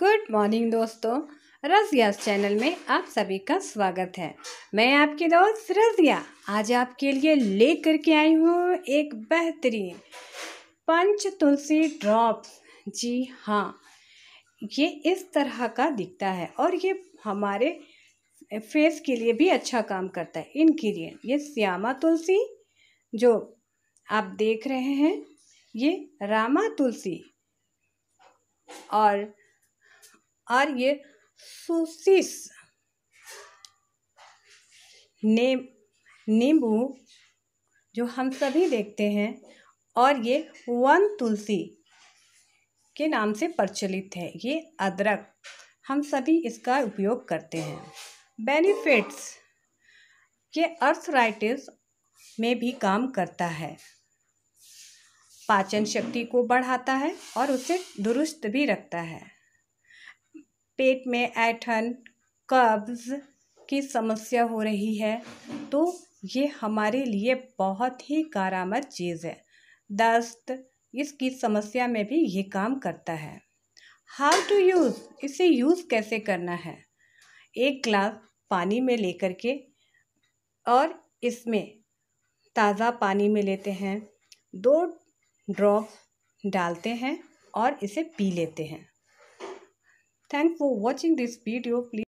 Good morning दोस्तों Razia channel में आप सभी का स्वागत है मैं आपकी दोस्त रजिया आज आपके लिए ले करके आई हूँ एक बेहतरीन पंच तुलसी ड्रॉप जी हाँ ये इस तरह का दिखता है और ये हमारे फेस के लिए भी अच्छा काम करता है इनके लिए ये श्यामा तुलसी जो आप देख रहे हैं ये रामा तुलसी और आर्य सुसिस ने नींबू जो हम सभी देखते हैं और ये वन तुलसी के नाम से प्रचलित है ये अदरक हम सभी इसका उपयोग करते हैं बेनिफिट्स ये अर्थराइटिस में भी काम करता है पाचन शक्ति को बढ़ाता है और उसे दुरुस्त भी रखता है पेट में ऐठन कब्ज़ की समस्या हो रही है तो ये हमारे लिए बहुत ही कारामद चीज़ है दस्त इसकी समस्या में भी ये काम करता है हाउ टू यूज़ इसे यूज़ कैसे करना है एक ग्लास पानी में लेकर के और इसमें ताज़ा पानी में लेते हैं दो ड्रॉप डालते हैं और इसे पी लेते हैं Thanks for watching this video. Please